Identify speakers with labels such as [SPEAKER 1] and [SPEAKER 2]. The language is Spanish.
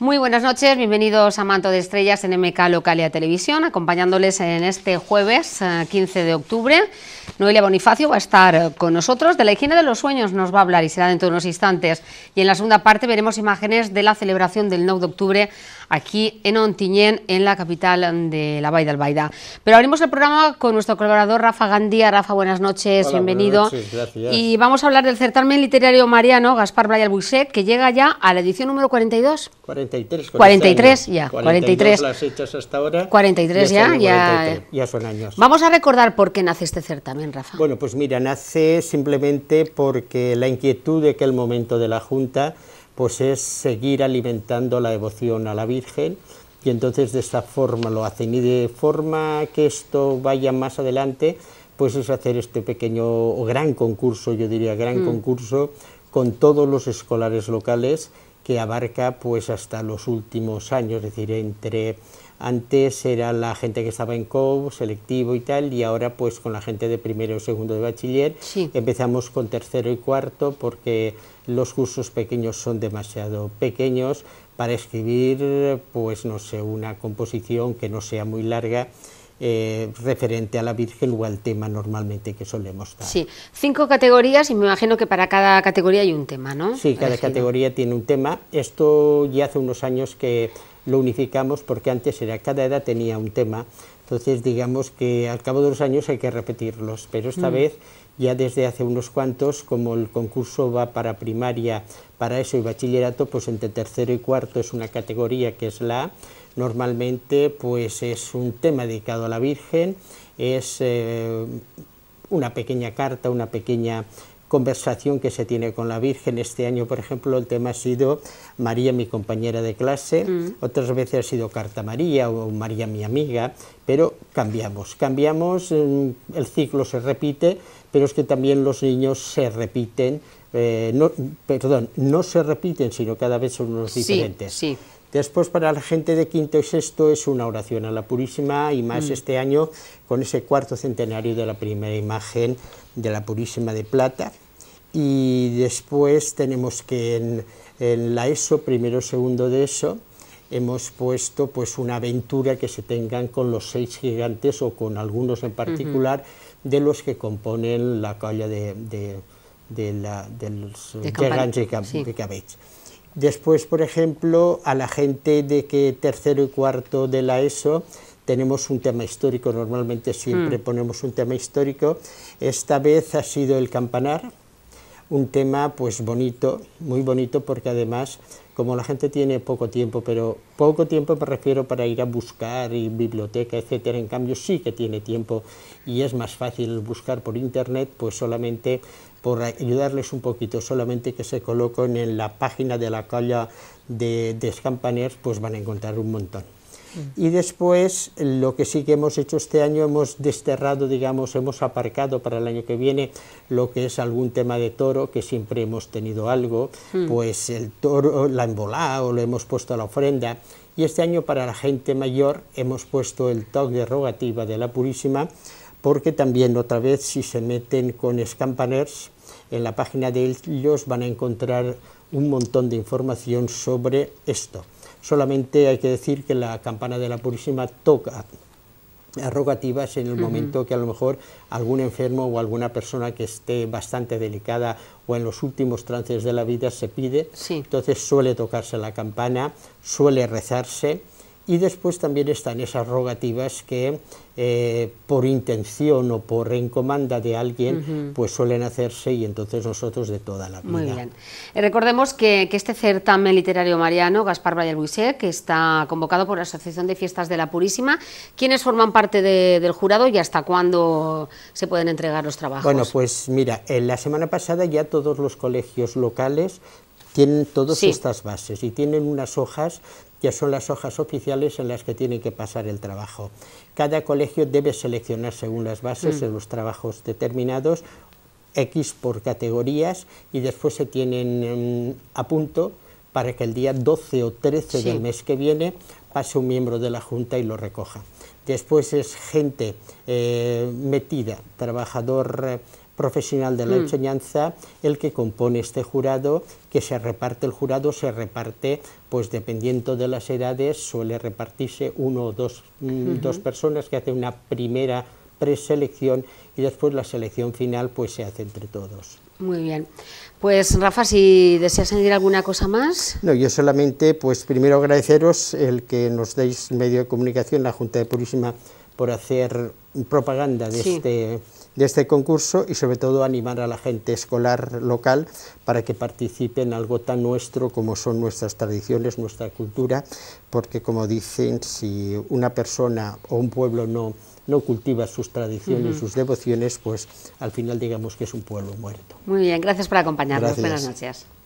[SPEAKER 1] Muy buenas noches, bienvenidos a Manto de Estrellas en MK Localia Televisión, acompañándoles en este jueves 15 eh, de octubre. Noelia Bonifacio va a estar eh, con nosotros, de la higiene de los sueños nos va a hablar y será dentro de unos instantes. Y en la segunda parte veremos imágenes de la celebración del 9 de octubre aquí en Ontiñén, en la capital de la Baida Albaida. Pero abrimos el programa con nuestro colaborador Rafa Gandía. Rafa, buenas noches, bienvenido. y vamos a hablar del certamen literario mariano Gaspar Brayal Buset que llega ya a la edición número 42.
[SPEAKER 2] 42. 43. Este ya, 43. hasta ahora. 43 ya, ya. son años.
[SPEAKER 1] Vamos a recordar por qué nace este certamen, Rafa.
[SPEAKER 2] Bueno, pues mira, nace simplemente porque la inquietud de aquel momento de la Junta pues es seguir alimentando la devoción a la Virgen y entonces de esta forma lo hacen y de forma que esto vaya más adelante pues es hacer este pequeño o gran concurso, yo diría gran mm. concurso con todos los escolares locales que abarca pues hasta los últimos años, es decir, entre antes era la gente que estaba en COU, selectivo y tal, y ahora pues con la gente de primero y segundo de bachiller empezamos con tercero y cuarto porque los cursos pequeños son demasiado pequeños para escribir pues no sé, una composición que no sea muy larga eh, referente a la Virgen o al tema normalmente que solemos
[SPEAKER 1] dar. Sí, cinco categorías y me imagino que para cada categoría hay un tema, ¿no? Sí, cada categoría
[SPEAKER 2] tiene un tema. Esto ya hace unos años que lo unificamos porque antes era cada edad tenía un tema. Entonces digamos que al cabo de los años hay que repetirlos, pero esta mm. vez ya desde hace unos cuantos, como el concurso va para primaria, para eso y bachillerato, pues entre tercero y cuarto es una categoría que es la Normalmente pues es un tema dedicado a la Virgen, es eh, una pequeña carta, una pequeña conversación que se tiene con la Virgen. Este año, por ejemplo, el tema ha sido María, mi compañera de clase, mm. otras veces ha sido Carta María o María, mi amiga, pero cambiamos, cambiamos, mm, el ciclo se repite, pero es que también los niños se repiten, eh, no, perdón, no se repiten, sino cada vez son unos sí, Sí. Después para la gente de quinto y sexto es una oración a la Purísima y más mm. este año con ese cuarto centenario de la primera imagen de la Purísima de Plata. Y después tenemos que en, la ESO, primero segundo de ESO, hemos puesto pues una aventura que se tengan con los seis gigantes o con algunos en particular de los que componen la calle de, de, de, los gigantes de, Después, por ejemplo, a la gente de que tercero y cuarto de la ESO tenemos un tema histórico, normalmente siempre mm. ponemos un tema histórico. Esta vez ha sido el campanar, un tema pues bonito, muy bonito porque además como la gente tiene poco tiempo, pero poco tiempo me refiero para ir a buscar y biblioteca, etcétera, en cambio sí que tiene tiempo y es más fácil buscar por internet, pues solamente por ayudarles un poquito, solamente que se coloquen en la página de la calle de, de pues van a encontrar un montón. Y después, lo que sí que hemos hecho este año, hemos desterrado, digamos, hemos aparcado para el año que viene lo que es algún tema de toro, que siempre hemos tenido algo, hmm. pues el toro, la embolá o lo hemos puesto a la ofrenda. Y este año para la gente mayor hemos puesto el toque de rogativa de la Purísima, porque también otra vez si se meten con Scampaners, en la página de ellos van a encontrar un montón de información sobre esto solamente hay que decir que la campana de la Purísima toca rogativas en el momento que a lo mejor algún enfermo o alguna persona que esté bastante delicada o en los últimos trances de la vida se pide, entonces suele tocarse la campana, suele rezarse, y después también están esas rogativas que eh, por intención o por encomanda de alguien, pues suelen hacerse y entonces nosotros de toda la comunidad Muy bien.
[SPEAKER 1] Eh, recordemos que, este certamen literario mariano, Gaspar Brayal que está convocado por la Asociación de Fiestas de la Purísima. ¿Quiénes forman parte del jurado y hasta cuándo se pueden entregar los trabajos?
[SPEAKER 2] Bueno, pues mira, en la semana pasada ya todos los colegios locales tienen todas estas bases y tienen unas hojas que son las hojas oficiales en las que tienen que pasar el trabajo. Cada colegio debe seleccionar según las bases mm. en los trabajos determinados, X por categorías, y después se tienen mm, a punto para que el día 12 o 13 del mes que viene pase un miembro de la Junta y lo recoja. Después es gente eh, metida, trabajador... Eh, profesional de la mm. enseñanza el que compone este jurado, que se reparte el jurado, se reparte, pues dependiendo de las edades, suele repartirse uno o dos, mm, dos personas que hace una primera preselección y después la selección final pues se hace entre todos.
[SPEAKER 1] Muy bien. Pues Rafa, si deseas añadir alguna cosa más.
[SPEAKER 2] No, yo solamente pues primero agradeceros el que nos deis medio de comunicación, la Junta de Purísima, por hacer propaganda de este de este concurso y sobre todo animar a la gente escolar local para que participe en algo tan nuestro como son nuestras tradiciones, nuestra cultura, porque como dicen, si una persona o un pueblo no, cultiva sus tradiciones, y sus devociones, pues al final digamos que es un pueblo muerto. Muy bien, gracias por acompañarnos. Buenas
[SPEAKER 1] noches.